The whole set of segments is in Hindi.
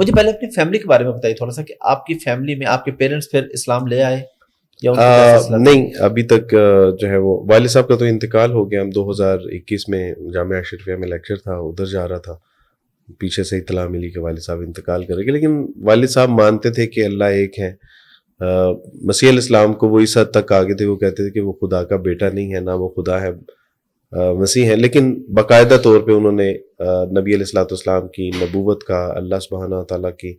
मुझे पहले अपनी फैमिली के बारे में बताइए थोड़ा सा कि आपकी फैमिली में आपके पेरेंट्स फिर इस्लाम ले आए या आ, नहीं अभी तक जो है वो वाले साहब का तो इंतकाल हो गया हम 2021 में जामिया शरफिया में लेक्चर था उधर जा रहा था पीछे से इतला मिली कि वाले साहब इंतकाल करेंगे लेकिन वाले साहब मानते थे कि अल्लाह एक है मसीह इस्लाम को वो इस हद तक आगे थे वो कहते थे कि वो खुदा का बेटा नहीं है ना वो खुदा है मसीह हैं लेकिन बाकायदा तौर पे उन्होंने नबी अलैहिस्सलाम की नबूवत का अल्लाह सुबहाना ताली की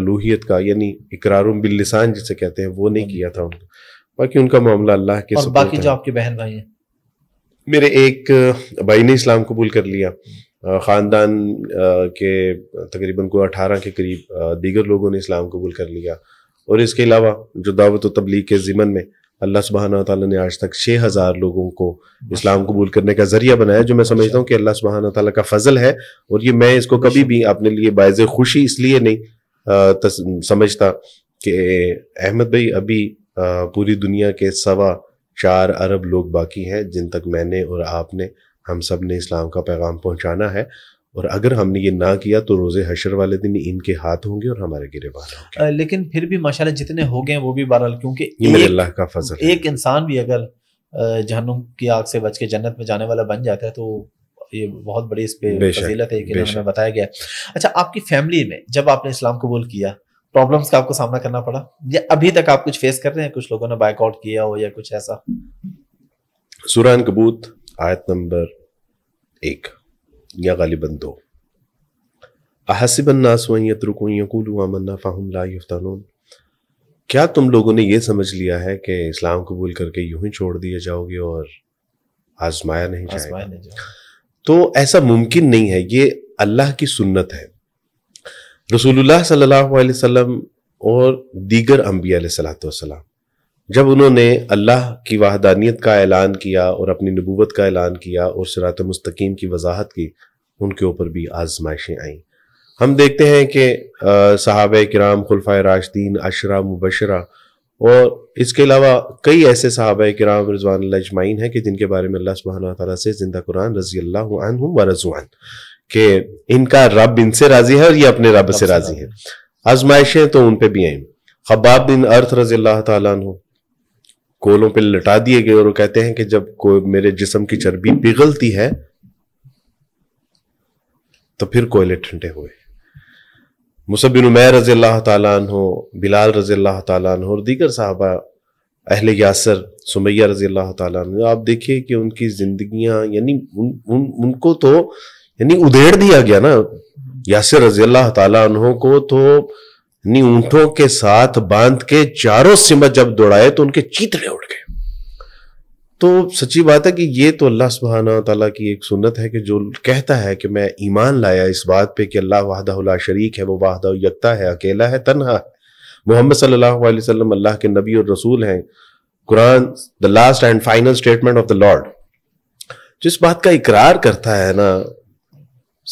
अलूहियत का यानी इकरार बिल्लिसान जिसे कहते हैं वो नहीं हाँ। किया था उनका बाकी उनका मामला अल्लाह के और बाकी जो आपके बहन भाई हैं मेरे एक भाई ने इस्लाम कबूल कर लिया ख़ानदान के तकरीबन को अठारह के करीब दीगर लोगों ने इस्लाम कबूल कर लिया और इसके अलावा जो दावत व तबलीग के ज़िमन में अल्लाह सुबहाना तला ने आज तक छः हज़ार लोगों को इस्लाम कबूल करने का ज़रिया बनाया जो मैं समझता हूँ कि अल्लाह सुबहाना तला का फजल है और ये मैं इसको कभी भी अपने लिए बायज़ खुशी इसलिए नहीं आ, समझता कि अहमद भाई अभी आ, पूरी दुनिया के सवा चार अरब लोग बाकी हैं जिन तक मैंने और आपने हम सब ने इस्लाम का पैगाम पहुँचाना है और अगर हमने ये ना किया तो रोज़े हशर वाले दिन इनके हाथ होंगे और हमारे गिरे बाल लेकिन फिर भी माशाल्लाह जितने हो गए वो भी बहरहाल क्योंकि अल्लाह का फजल एक इंसान भी अगर जहनुम की आग से बच के जन्नत में जाने वाला बन जाता है तो ये बहुत बड़ी इस पे फजीलत है कि हमें बताया गया अच्छा आपकी फैमिली में जब आपने इस्लाम कबूल किया प्रॉब्लम्स का आपको सामना करना पड़ा या अभी तक आप कुछ फेस कर रहे हैं कुछ लोगों ने बाइकआउट किया हो या कुछ ऐसा सुरान कबूत आयत नंबर एक या गालिबन दो आमन्ना फ़ाहम ला युफ्तानून क्या तुम लोगों ने यह समझ लिया है कि इस्लाम कबूल करके यूं ही छोड़ दिए जाओगे और आजमाया नहीं जाएगा तो ऐसा मुमकिन नहीं है ये अल्लाह की सुन्नत है रसूलुल्लाह सल्लल्लाहु अलैहि वसल्लम और दीगर अम्बिया सलाम जब उन्होंने अल्लाह की वाहदानियत का ऐलान किया और अपनी नबूवत का ऐलान किया और सरात मुस्तकीम की वजाहत की उनके ऊपर भी आजमाइशें आईं हम देखते हैं कि सहाब कराम खुलफ़ा राशदीन अशरा मुबशरा और इसके अलावा कई ऐसे सहाब कराम रजवान अजमाइन हैं कि जिनके बारे में अल्लाह सुबहाना तला से जिंदा कुरान रजी अल्लाह व रजवान के इनका रब इनसे राज़ी है और ये अपने रब से राज़ी है आजमाइशें तो उन पर भी आई खबाब बिन अर्थ रजी अल्लाह तु कोलों पे लटा दिए गए और वो कहते हैं कि जब को मेरे जिसम की चर्बी पिघलती है तो फिर कोयले ठंडे हुए मुसबिन उमैर रजी अल्लाह बिलाल रजी अल्लाह और दीगर साहबा अहल यासर सुमैया रजी अल्लाह तु आप देखिए कि उनकी जिंदगियां यानी उन, उन उनको तो यानी उधेड़ दिया गया ना यासर रजी अल्लाह तहो को तो अपनी ऊंटों के साथ बांध के चारों सिमत जब दौड़ाए तो उनके चीतड़े उड़ गए तो सच्ची बात है कि ये तो अल्लाह सुबहाना तला की एक सुन्नत है कि जो कहता है कि मैं ईमान लाया इस बात पे कि अल्लाह वाहदा शरीक है वो वाहदा यकता है अकेला है तनहा है मोहम्मद सल्लल्लाहु अलैहि वसल्लम अल्लाह के नबी और रसूल हैं Quran the last and final statement of the lord जिस बात का इकरार करता है ना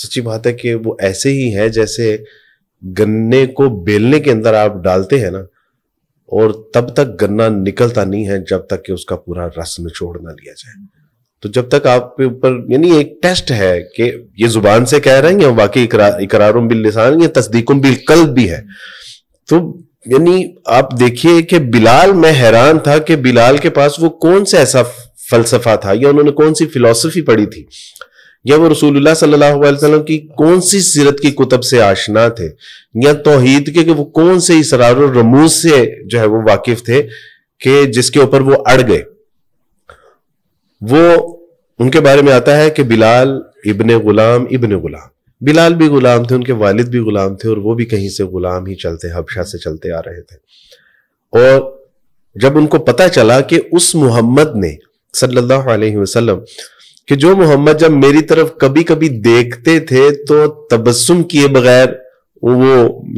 सच्ची बात है कि वो ऐसे ही है जैसे गन्ने को बेलने के अंदर आप डालते हैं ना और तब तक गन्ना निकलता नहीं है जब तक कि उसका पूरा रस निचोड़ ना लिया जाए तो जब तक आपके ऊपर यानी एक टेस्ट है कि ये जुबान से कह रहे हैं या बाकी इकरार बिल लिसान या तस्दीकुम बिल कल भी है तो यानी आप देखिए कि बिलाल मैं हैरान था कि बिलाल के पास वो कौन सा ऐसा फलसफा था या उन्होंने कौन सी फिलोसफी पढ़ी थी या वो रसूलुल्लाह सल्लल्लाहु अलैहि वसल्लम की कौन सी सीरत की कुतब से आशना थे या तोहीद के कि वो कौन से इसरार रमूज से जो है वो वाकिफ थे कि जिसके ऊपर वो अड़ गए वो उनके बारे में आता है कि बिलाल इबन गुलाम इबन गुलाम बिलाल भी गुलाम थे उनके वालिद भी गुलाम थे और वो भी कहीं से गुलाम ही चलते हबशा से चलते आ रहे थे और जब उनको पता चला कि उस मोहम्मद ने सल्लल्लाहु अलैहि वसल्लम कि जो मोहम्मद जब मेरी तरफ कभी कभी देखते थे तो तबस्सुम किए बगैर वो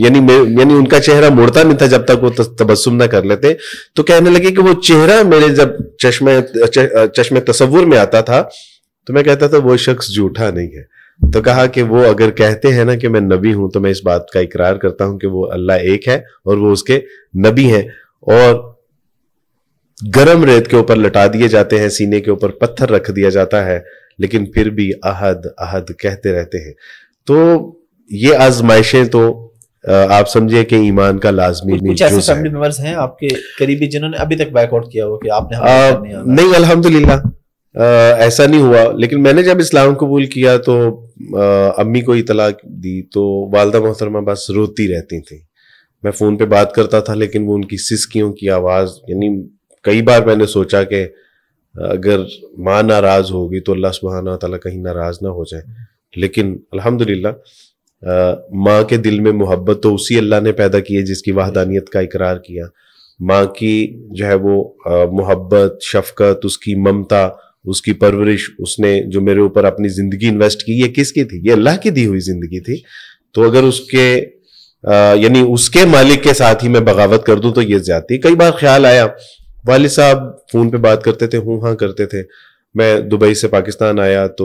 यानी यानी उनका चेहरा मुड़ता नहीं था जब तक वो तबस्सुम ना कर लेते तो कहने लगे कि वो चेहरा मेरे जब चश्मे चश्मे तस्वुर में आता था तो मैं कहता था वो शख्स झूठा नहीं है तो कहा कि वो अगर कहते हैं ना कि मैं नबी हूं तो मैं इस बात का इकरार करता हूं कि वो अल्लाह एक है और वो उसके नबी हैं और गर्म रेत के ऊपर लटा दिए जाते हैं सीने के ऊपर पत्थर रख दिया जाता है लेकिन फिर भी अहद अहद कहते रहते हैं तो ये आजमाइशें तो आप समझिए कि ईमान का लाजमी फैमिली मेंबर्स हैं आपके करीबी जिन्होंने अभी तक बैकआउट किया हो कि आपने आ, नहीं, नहीं अल्हम्दुलिल्लाह ऐसा नहीं हुआ लेकिन मैंने जब इस्लाम कबूल किया तो आ, अम्मी को इतला दी तो वालदा मोहतरमा बस रोती रहती थी मैं फ़ोन पे बात करता था लेकिन वो उनकी सिस्कियों की आवाज़ यानी कई बार मैंने सोचा कि अगर माँ नाराज होगी तो अल्लाह सुबहाना तला कहीं नाराज ना हो जाए लेकिन अल्हम्दुलिल्लाह माँ के दिल में मोहब्बत तो उसी अल्लाह ने पैदा की है जिसकी वाहदानियत का इकरार किया माँ की जो है वो मोहब्बत शफकत उसकी ममता उसकी परवरिश उसने जो मेरे ऊपर अपनी ज़िंदगी इन्वेस्ट की ये किसकी थी ये अल्लाह की दी हुई ज़िंदगी थी तो अगर उसके यानी उसके मालिक के साथ ही मैं बगावत कर दूं तो ये ज्यादा कई बार ख्याल आया वाले साहब फोन पे बात करते थे हूँ हाँ करते थे मैं दुबई से पाकिस्तान आया तो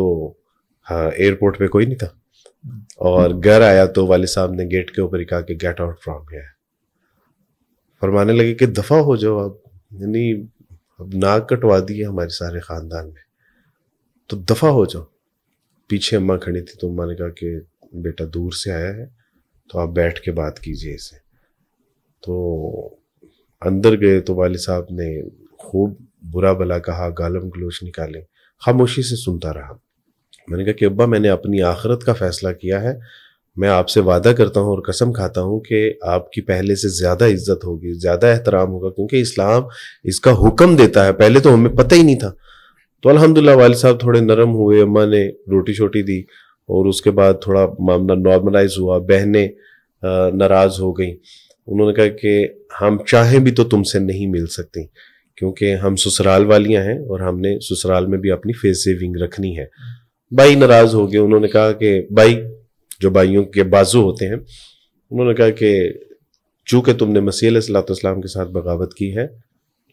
हाँ एयरपोर्ट पे कोई नहीं था और घर आया तो वाले साहब ने गेट के ऊपर ही कहा कि गेट आउट फ्रॉम हियर फरमाने लगे कि दफा हो जाओ आप यानी अब नाक कटवा दी है हमारे सारे खानदान में तो दफा हो जाओ पीछे अम्मा खड़ी थी तो अम्मा ने कहा कि बेटा दूर से आया है तो आप बैठ के बात कीजिए इसे तो अंदर गए तो वाले साहब ने खूब बुरा भला कहा गालम गलोच निकाले खामोशी से सुनता रहा मैंने कहा कि अब्बा मैंने अपनी आखिरत का फैसला किया है मैं आपसे वादा करता हूँ और कसम खाता हूँ कि आपकी पहले से ज़्यादा इज्जत होगी ज़्यादा एहतराम होगा क्योंकि इस्लाम इसका हुक्म देता है पहले तो हमें पता ही नहीं था तो अलहमदिल्ला वाले साहब थोड़े नरम हुए अम्मा ने रोटी शोटी दी और उसके बाद थोड़ा मामला नॉर्मलाइज हुआ बहनें नाराज़ हो गई उन्होंने कहा कि हम चाहें भी तो तुमसे नहीं मिल सकती क्योंकि हम ससुराल वालियां हैं और हमने ससुराल में भी अपनी फेस सेविंग रखनी है भाई नाराज हो गए उन्होंने कहा कि भाई जो भाइयों के बाजू होते हैं उन्होंने कहा कि चूंकि तुमने मसीह सलाम के साथ बगावत की है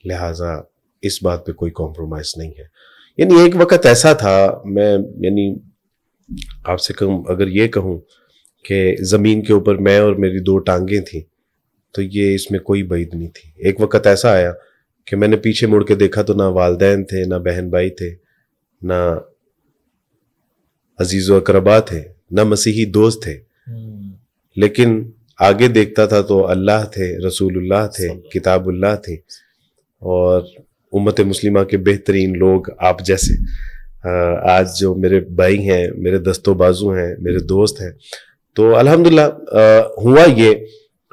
लिहाजा इस बात पे कोई कॉम्प्रोमाइज़ नहीं है यानी एक वक्त ऐसा था मैं यानी आपसे कहूँ अगर ये कहूँ कि ज़मीन के ऊपर मैं और मेरी दो टांगें थी तो ये इसमें कोई बैद नहीं थी एक वक्त ऐसा आया कि मैंने पीछे मुड़ के देखा तो ना वालदेन थे ना बहन भाई थे ना अजीज अकरबा थे ना मसीही दोस्त थे हम्म। लेकिन आगे देखता था तो अल्लाह थे रसूलुल्लाह थे किताबुल्लाह थे और उम्मत मुस्लिमा के बेहतरीन लोग आप जैसे आज जो मेरे भाई हैं मेरे दस्तो बाजू हैं मेरे दोस्त हैं तो अल्हम्दुलिल्लाह हुआ ये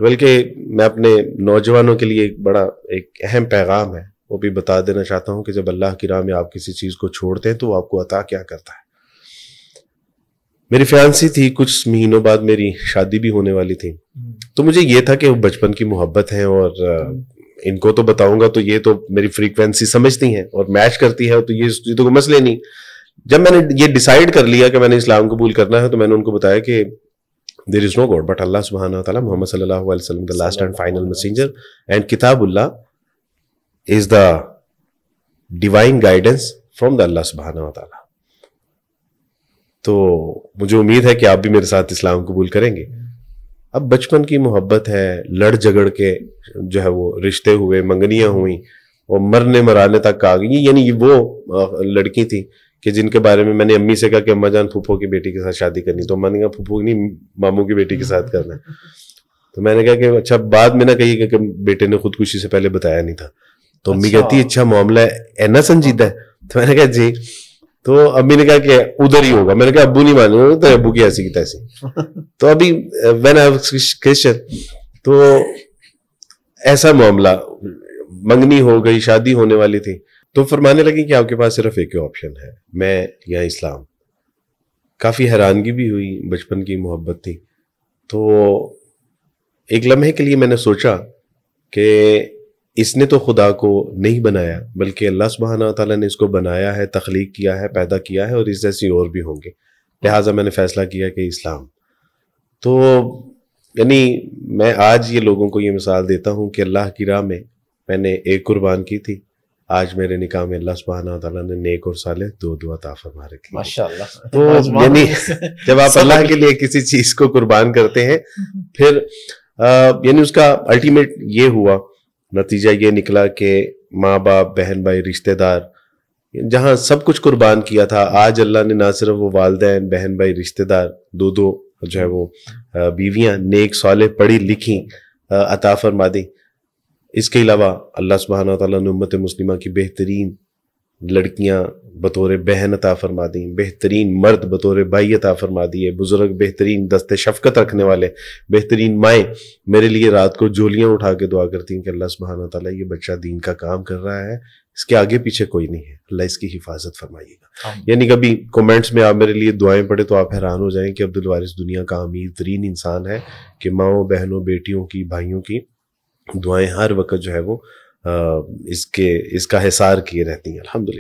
बल्कि मैं अपने नौजवानों के लिए एक बड़ा एक अहम पैगाम है वो भी बता देना चाहता हूँ कि जब अल्लाह की राह में आप किसी चीज़ को छोड़ते हैं तो वो आपको अता क्या करता है मेरी फ्यांसी थी कुछ महीनों बाद मेरी शादी भी होने वाली थी तो मुझे ये था कि वो बचपन की मोहब्बत है और इनको तो बताऊंगा तो ये तो मेरी फ्रीक्वेंसी समझती हैं और मैच करती है तो ये ये तो कोई मसले नहीं जब मैंने ये डिसाइड कर लिया कि मैंने इस्लाम कबूल करना है तो मैंने उनको बताया कि there is no god but Allah सुबहाना मोहम्मद सल्लाम the last and final messenger and किताबुल्ला is the divine guidance from the Allah सुबहाना तो मुझे उम्मीद है कि आप भी मेरे साथ इस्लाम कबूल करेंगे अब बचपन की मोहब्बत है लड़ झगड़ के जो है वो रिश्ते हुए मंगनियां हुई और मरने मराने तक आ गई यानी वो लड़की थी कि जिनके बारे में मैंने अम्मी से कहा कि अम्मा जान फूफो की बेटी के साथ शादी करनी तो अम्मा ने कहा फूफो नहीं मामू की बेटी के साथ करना है तो मैंने कहा कि अच्छा बाद में ना कही कि बेटे ने खुदकुशी से पहले बताया नहीं था तो अम्मी अच्छा। कहती अच्छा मामला है ऐना संजीदा है तो मैंने कहा जी तो अम्मी ने कहा कि उधर ही होगा मैंने कहा अबू नहीं माने तो अबू की ऐसी की तैसी तो अभी वेन आई क्रिश्चियन तो ऐसा मामला मंगनी हो गई शादी होने वाली थी तो फरमाने लगे कि आपके पास सिर्फ एक ही ऑप्शन है मैं या इस्लाम काफ़ी हैरानगी भी हुई बचपन की मोहब्बत थी तो एक लम्हे के लिए मैंने सोचा कि इसने तो खुदा को नहीं बनाया बल्कि अल्लाह सुबहाना तला ने इसको बनाया है तख्लीक किया है पैदा किया है और इस जैसी और भी होंगे लिहाजा मैंने फ़ैसला किया कि इस्लाम तो यानी मैं आज ये लोगों को ये मिसाल देता हूँ कि अल्लाह की राह में मैंने एक कुर्बान की थी आज मेरे निकाह में अल्लाह सुबहाना तला ने नेक और साले दो दुआ ताफर मारे की तो यानी जब आप अल्लाह के लिए किसी चीज को कुर्बान करते हैं फिर यानी उसका अल्टीमेट ये हुआ नतीजा ये निकला कि माँ बाप बहन भाई रिश्तेदार जहाँ सब कुछ कुर्बान किया था आज अल्लाह ने ना सिर्फ वो वालदे बहन भाई रिश्तेदार दो दो जो है वो बीवियां नेक साले पढ़ी लिखी अता फरमा दी इसके अलावा अल्लाह सुबहाना तला ने उम्मत मुस्लिमा की बेहतरीन लड़कियाँ बतौर बहन अता फरमा दी बेहतरीन मर्द बतौर भाई अता फरमा दिए बुज़ुर्ग बेहतरीन दस्ते शफकत रखने वाले बेहतरीन माएँ मेरे लिए रात को झोलियाँ उठा के दुआ करती हैं कि अल्लाह सुबहाना तला ये बच्चा दीन का काम कर रहा है इसके आगे पीछे कोई नहीं है अल्लाह इसकी हिफाजत फरमाइएगा यानी कभी कमेंट्स में आप मेरे लिए दुआएं पढ़े तो आप हैरान हो जाएं कि अब्दुल वारिस दुनिया का अमीर तरीन इंसान है कि माओ बहनों बेटियों की भाइयों की दुआएं हर वक्त जो है वो इसके इसका हिसार किए रहती हैं अलहमदिल्ला